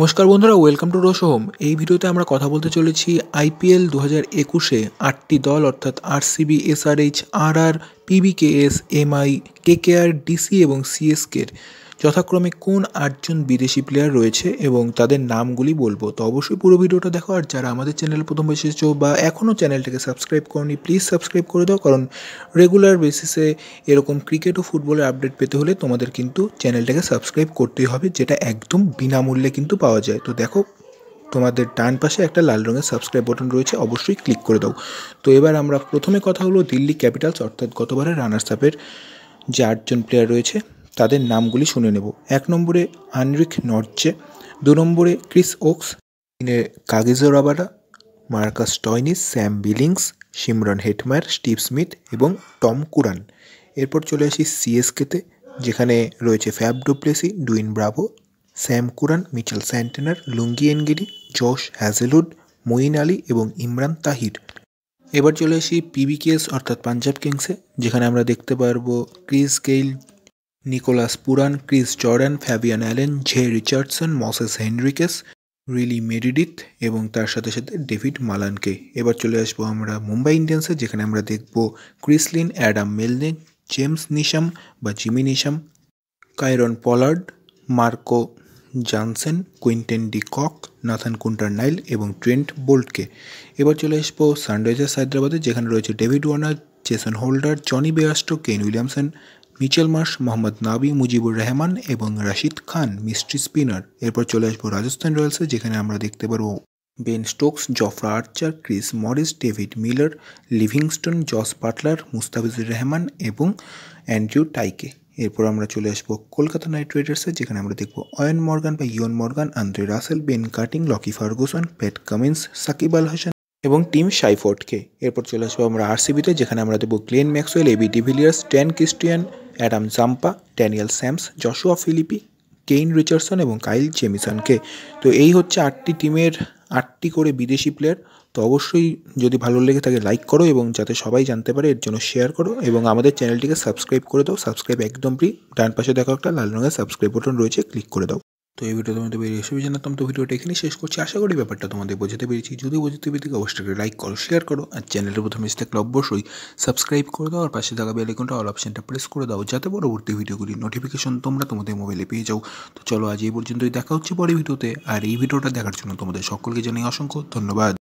নমস্কার বন্ধুরা welcome to রোশো home এই ভিডিওতে আমরা কথা বলতে চলেছি আইপিএল দু হাজার একুশে আটটি দল অর্থাৎ RCB SRH R R PBKS MI KKR DC এবং সিএসকের যথাক্রমে কোন আটজন বিদেশি প্লেয়ার রয়েছে এবং তাদের নামগুলি বলবো তো অবশ্যই পুরো ভিডিওটা দেখো আর যারা আমাদের চ্যানেল প্রথম এসেছো বা এখনও চ্যানেলটাকে সাবস্ক্রাইব করনি প্লিজ সাবস্ক্রাইব করে দাও কারণ রেগুলার বেসিসে এরকম ক্রিকেট ও ফুটবলের আপডেট পেতে হলে তোমাদের কিন্তু চ্যানেলটাকে সাবস্ক্রাইব করতেই হবে যেটা একদম বিনামূল্যে কিন্তু পাওয়া যায় তো দেখো তোমাদের ডান পাশে একটা লাল রঙের সাবস্ক্রাইব বাটন রয়েছে অবশ্যই ক্লিক করে দাও তো এবার আমরা প্রথমে কথা হলো দিল্লি ক্যাপিটালস অর্থাৎ গতবারের রানার্স আপের যে আটজন প্লেয়ার রয়েছে তাদের নামগুলি শুনে নেব এক নম্বরে আনরিক নর্চে দু নম্বরে ক্রিস ওক্স তিনে Kagiso Rabada Marcus Stoinis Sam Billings Shimron Hetmyer Steve Smith এবং টম কুরান এরপর চলে আসি সিএসকেতে যেখানে রয়েছে Faf du Plessis Dwayne Bravo Sam Curran Mitchell Santner Lungi এনগিরি জশ হ্যাজেলুড মঈন আলী এবং ইমরান তাহির এবার চলে আসি পিবিকেএস অর্থাৎ পাঞ্জাব কিংসে যেখানে আমরা দেখতে পারবো Chris Gayle Nicholas Pooran Chris Jordan Fabian Allen J Richardson Moises Henriques Riley Meredith এবং তার সাথে সাথে ডেভিড মালানকে এবার চলে আসবো আমরা মুম্বাই ইন্ডিয়ান্সে যেখানে আমরা দেখব Chris Lynn Adam Milne James Neesham বা Jimmy Neesham Kieron Pollard Marco Jansen Quinton de Kock Nathan Coulter Nile এবং ট্রেন্ট বোল্টকে এবার চলে আসবো সানরাইজার্স হায়দ্রাবাদে যেখানে রয়েছে David Warner Jason Holder Jonny Bairstow Kane Williamson Mitchell Marsh Mohammad নাবি মুজিবুর রহমান এবং রাশিদ খান মিস্ট্রি স্পিনার এরপর চলে আসবো রাজস্থান রয়্যালসে যেখানে আমরা দেখতে পারবো Ben Stokes Jofra Archer Chris Morris David Miller Livingstone Jos Buttler Mustafizur Rahman এবং অ্যান্ড্রিউ টাইকে এরপর আমরা চলে আসবো কলকাতা নাইট রাইডার্সে যেখানে আমরা দেখবো অয়ন মর্গান বা Eoin Morgan Andre Russell Ben Cutting Lockie Ferguson Pat Cummins Shakib Al Hasan এবং টিম সাইফোর্টকে এরপর চলে আসবো আমরা আরসিবিতে যেখানে আমরা দেবো Glenn Maxwell AB de Villiers Dan Christian Adam Zampa Daniel Sams Joshua Philippe Kane Richardson এবং কাইল জেমিসনকে তো এই হচ্ছে আটটি টিমের আটটি করে বিদেশি প্লেয়ার তো অবশ্যই যদি ভালো লেগে থাকে লাইক করো এবং যাতে সবাই জানতে পারে এর জন্য শেয়ার করো এবং আমাদের চ্যানেলটিকে সাবস্ক্রাইব করে দাও সাবস্ক্রাইব একদম ফ্রি ডান পাশে দেখো একটা লাল রঙের সাবস্ক্রাইব বটন রয়েছে ক্লিক করে দাও তো এই ভিডিও তোমাদের বেরিয়ে এসে জানাতাম তো ভিডিওটা এখানে শেষ করছি আশা করি ব্যাপারটা তোমাদের বোঝাতে পেরেছি যদি বোঝাতে পেরে থেকে অবশ্যই লাইক করো শেয়ার করো আর চ্যানেলের প্রথমে এসে থাকলে অবশ্যই সাবস্ক্রাইব করে দাও আর পাশে থাকা বেল অল অপশানটা প্রেস করে দাও যাতে পরবর্তী ভিডিওগুলি নোটিফিকেশন তোমরা তোমাদের মোবাইলে পেয়ে যাও তো চলো আজ এই পর্যন্তই দেখা হচ্ছে পরে ভিডিওতে আর এই ভিডিওটা দেখার জন্য তোমাদের সকলকে জানিয়ে অসংখ্য ধন্যবাদ